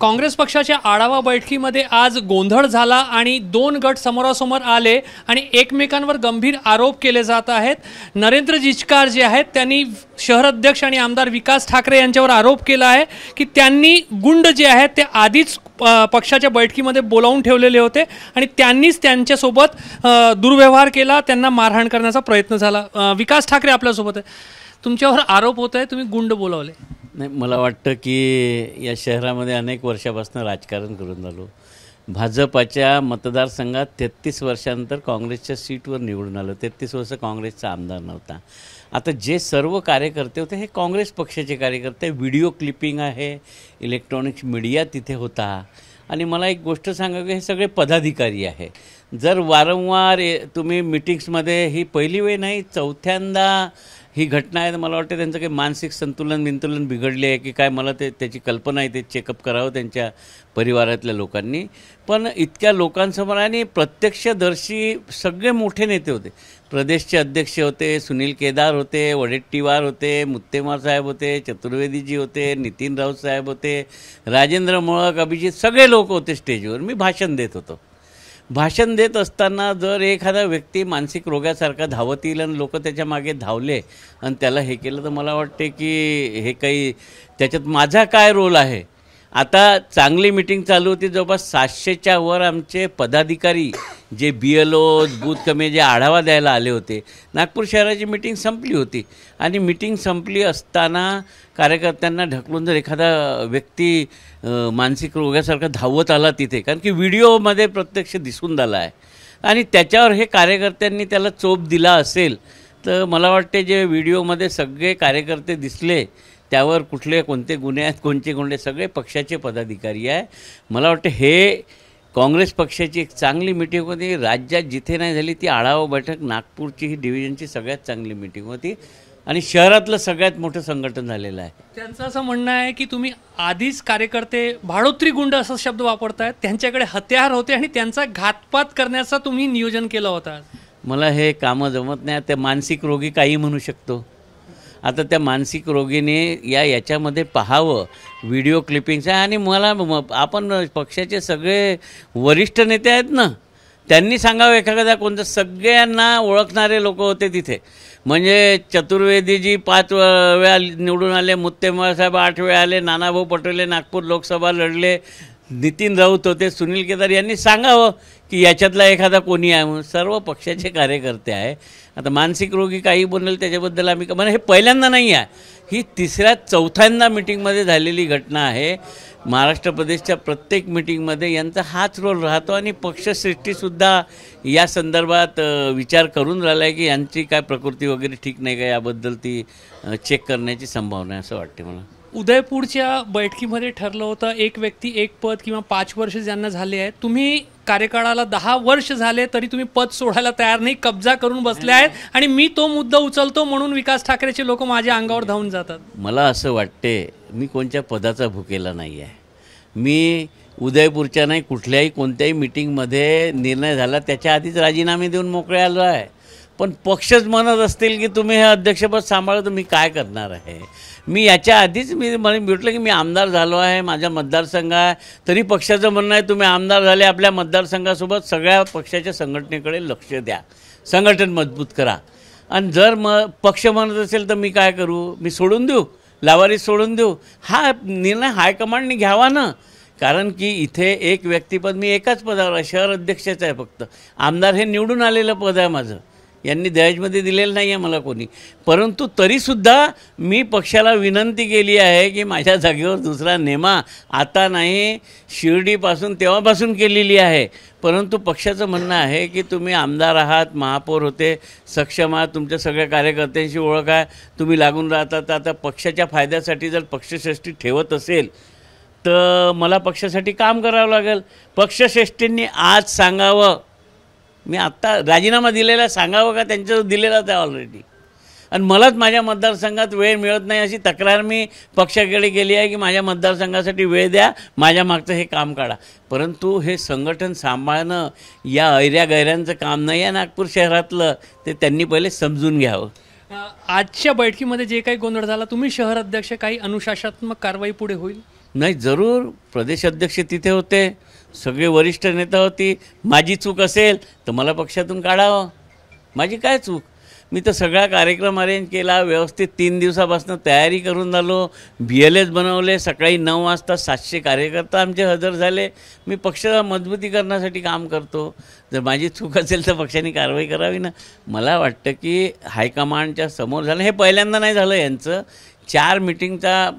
काँग्रेस पक्षाच्या आढावा बैठकीमध्ये आज गोंधळ झाला आणि दोन गट समोरासमोर आले आणि एकमेकांवर गंभीर आरोप केले जात आहेत नरेंद्र जिचकार जे आहेत त्यांनी शहर अध्यक्ष आणि आमदार विकास ठाकरे यांच्यावर आरोप केला आहे की त्यांनी गुंड जे आहेत ते आधीच पक्षाच्या बैठकीमध्ये बोलावून ठेवलेले होते आणि त्यांनीच त्यांच्यासोबत दुर्व्यवहार केला त्यांना मारहाण करण्याचा प्रयत्न झाला विकास ठाकरे आपल्यासोबत आहे तुमच्यावर आरोप होत आहे तुम्ही गुंड बोलावले नाही मला वाटतं की या शहरामध्ये अनेक वर्षापासून राजकारण करून झालो भाजपाच्या मतदारसंघात तेहत्तीस वर्षानंतर काँग्रेसच्या सीटवर निवडून आलं तेहत्तीस वर्ष काँग्रेसचा आमदार नव्हता आता जे सर्व कार्यकर्ते होते हे काँग्रेस पक्षाचे कार्यकर्ते व्हिडिओ क्लिपिंग आहे इलेक्ट्रॉनिक्स मीडिया तिथे होता आणि मला एक गोष्ट सांगा की हे सगळे पदाधिकारी आहे जर वारंवार तुम्ही मिटिंग्समध्ये ही पहिली वेळ नाही चौथ्यांदा ही घटना आहे तर मला वाटते त्यांचं काही मानसिक संतुलन बिंतुलन बिघडले आहे की काय मला ते त्याची कल्पना आहे ते चेकअप करावं त्यांच्या परिवारातल्या लोकांनी पण इतक्या लोकांसमोर आणि प्रत्यक्षदर्शी सगळे मोठे नेते होते प्रदेशचे अध्यक्ष होते सुनील केदार होते वडेट्टीवार होते मुत्तेमार साहेब होते चतुर्वेदीजी होते नितीन राऊत साहेब होते राजेंद्र मोळक अभिजित सगळे लोक होते स्टेजवर मी भाषण देत होतो भाषण देत असताना जर एखादा व्यक्ती मानसिक रोगासारखा धावत येईल आणि लोक त्याच्या मागे धावले आणि त्याला हे केलं तर मला वाटते की हे काही त्याच्यात माझा काय रोल आहे आता चांगली मीटिंग चालू होती जवळपास सातशेच्या वर आमचे पदाधिकारी जे बी एल ओ बूथ कमी जे आढावा द्यायला आले होते नागपूर शहराची मीटिंग संपली होती आणि मीटिंग संपली असताना कार्यकर्त्यांना ढकलून जर एखादा व्यक्ती मानसिक रोगासारखा धावत आला तिथे कारण की व्हिडिओमध्ये प्रत्यक्ष दिसून झाला आहे आणि त्याच्यावर हे कार्यकर्त्यांनी त्याला चोप दिला असेल तर मला वाटते जे व्हिडिओमध्ये सगळे कार्यकर्ते दिसले त्यावर कुठले कोणते गुन्हे आहेत कोणते कोणते सगळे पक्षाचे पदाधिकारी आहे मला वाटतं हे काँग्रेस पक्षाची एक चांगली मिटिंग होती राज्यात जिथे नाही झाली ती आढावा बैठक नागपूरची ही डिव्हिजनची सगळ्यात चांगली मिटिंग होती आणि शहरातलं सगळ्यात मोठं संघटन झालेलं आहे त्यांचं असं म्हणणं आहे की तुम्ही आधीच कार्यकर्ते भाडोत्री गुंड असा शब्द वापरतायत त्यांच्याकडे हत्यार होते आणि त्यांचा घातपात करण्याचा तुम्ही नियोजन केलं होतं मला हे कामं जमत नाही ते मानसिक रोगी काही म्हणू शकतो आता त्या मानसिक रोगीने या याच्यामध्ये पाहावं व्हिडिओ क्लिपिंग्स आहे आणि मला आपण पक्षाचे सगळे वरिष्ठ नेते आहेत ना त्यांनी सांगावं एखाद्या कोणतं सगळ्यांना ओळखणारे लोक होते तिथे म्हणजे चतुर्वेदीजी पाच वेळा निवडून आले मुत्तेमळ साहेब आठ वेळा आले नानाभाऊ पटोले नागपूर लोकसभा लढले नितीन राऊत होते सुनील केदार यांनी सांगावं की याच्यातला एखादा कोणी आहे म्हणून सर्व पक्षाचे कार्यकर्ते आहे आता मानसिक रोगी काही बोलेल त्याच्याबद्दल आम्ही म्हणजे हे पहिल्यांदा नाही आहे ही तिसऱ्या चौथ्यांदा मिटिंगमध्ये झालेली घटना आहे महाराष्ट्र प्रदेशच्या प्रत्येक मिटिंगमध्ये यांचा हाच रोल राहतो आणि पक्षश्रेष्ठीसुद्धा या संदर्भात विचार करून राहिला आहे की यांची काय प्रकृती वगैरे ठीक नाही का याबद्दल ती चेक करण्याची संभावना आहे असं वाटते मला उदयपूरच्या बैठकीमध्ये ठरलं होतं एक व्यक्ती एक पद किंवा पाच वर्ष ज्यांना झाले आहे तुम्ही कार्यकाळाला दहा वर्ष झाले तरी तुम्ही पद सोडायला तयार नाही कब्जा करून बसले आहेत आणि मी तो मुद्दा उचलतो म्हणून विकास ठाकरेचे लोक माझ्या अंगावर धावून जातात मला असं वाटते मी कोणत्या पदाचा भुकेला नाही आहे मी उदयपूरच्या नाही कुठल्याही कोणत्याही मिटिंगमध्ये निर्णय झाला त्याच्या आधीच राजीनामे देऊन मोकळे आलो आहे पण पक्षच म्हणत असतील की तुम्ही हे अध्यक्षपद सांभाळलं तर मी काय करणार आहे मी याच्या आधीच मी मला म्हटलं की मी आमदार झालो आहे माझ्या मतदारसंघ आहे तरी पक्षाचं म्हणणं आहे तुम्ही आमदार झाले आपल्या मतदारसंघासोबत सगळ्या पक्षाच्या संघटनेकडे लक्ष द्या संघटन मजबूत करा आणि जर म पक्ष म्हणत असेल तर मी काय करू मी सोडून देऊ लावारी सोडून देऊ हा निर्णय हायकमांडने घ्यावा ना कारण की इथे एक व्यक्तिपद मी एकाच पदावर आहे शहर अध्यक्षाचं आहे फक्त आमदार हे निवडून आलेलं पद आहे माझं यांनी दहेजमध्ये दिलेलं नाही आहे मला कोणी परंतु तरीसुद्धा मी पक्षाला विनंती केली आहे की माझ्या जागेवर दुसरा नेमा आता नाही शिर्डीपासून तेव्हापासून केलेली आहे परंतु पक्षाचं म्हणणं आहे की तुम्ही आमदार आहात महापौर होते सक्षम आहात तुमच्या सगळ्या कार्यकर्त्यांशी ओळख आहे तुम्ही लागून राहता तर आता पक्षाच्या फायद्यासाठी जर पक्षश्रेष्ठी ठेवत असेल तर मला पक्षासाठी काम करावं लागेल पक्षश्रेष्ठींनी आज सांगावं मी आत्ता राजीनामा दिलेला सांगावं का त्यांच्या दिलेलाच आहे ऑलरेडी आणि मलाच माझ्या मतदारसंघात वेळ मिळत नाही अशी तक्रार मी पक्षाकडे केली आहे की माझ्या मतदारसंघासाठी वेळ द्या माझ्या मागचं हे काम काढा परंतु हे संघटन सांभाळणं या ऐऱ्या गैऱ्यांचं काम नाही आहे नागपूर शहरातलं ते त्यांनी पहिले समजून घ्यावं आजच्या बैठकीमध्ये जे काही गोंधळ झाला तुम्ही शहर अध्यक्ष काही अनुशासनात्मक कारवाई पुढे होईल नाही जरूर प्रदेश अध्यक्ष तिथे होते सगळे वरिष्ठ नेता होती माझी चूक असेल तर मला पक्षातून काढावं माझी काय चूक मी तर सगळा कार्यक्रम अरेंज केला व्यवस्थित तीन दिवसापासून तयारी करून झालो बी एल एस बनवले सकाळी नऊ वाजता सातशे कार्यकर्ता आमचे हजर झाले मी पक्षाला करण्यासाठी काम करतो जर माझी चूक असेल तर पक्षाने कारवाई करावी ना मला वाटतं की हायकमांडच्या समोर झालं हे पहिल्यांदा नाही झालं यांचं चार मिटिंगचा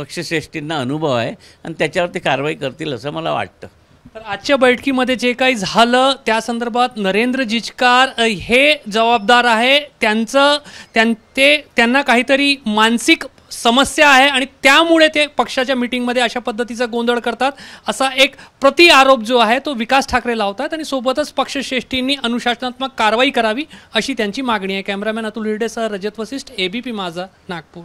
पक्षश्रेष्ठींना अनुभव आहे आणि त्याच्यावर ते कारवाई करतील असं मला वाटतं तर आजच्या बैठकीमध्ये जे काही झालं त्या संदर्भात नरेंद्र जिचकार हे जबाबदार आहे त्यांचं त्यां ते त्यांना काहीतरी मानसिक समस्या आहे आणि त्यामुळे ते पक्षाच्या मिटिंगमध्ये अशा पद्धतीचा गोंधळ करतात असा एक प्रति आरोप जो आहे तो विकास ठाकरे लावतात आणि सोबतच पक्षश्रेष्ठींनी अनुशासनात्मक कारवाई करावी अशी त्यांची मागणी आहे कॅमेरामॅन अतुल हिरडेसह रजत वसिष्ठ एबीपी माझा नागपूर